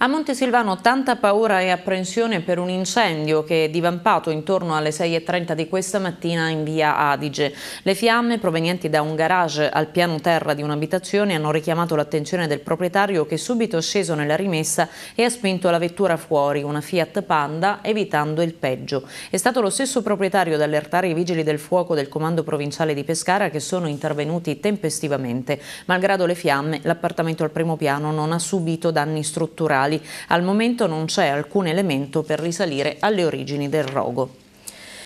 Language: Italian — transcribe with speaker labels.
Speaker 1: A Montesilvano tanta paura e apprensione per un incendio che è divampato intorno alle 6.30 di questa mattina in via Adige. Le fiamme provenienti da un garage al piano terra di un'abitazione hanno richiamato l'attenzione del proprietario che è subito sceso nella rimessa e ha spinto la vettura fuori, una Fiat Panda, evitando il peggio. È stato lo stesso proprietario ad allertare i vigili del fuoco del comando provinciale di Pescara che sono intervenuti tempestivamente. Malgrado le fiamme, l'appartamento al primo piano non ha subito danni strutturali culturali. Al momento non c'è alcun elemento per risalire alle origini del rogo.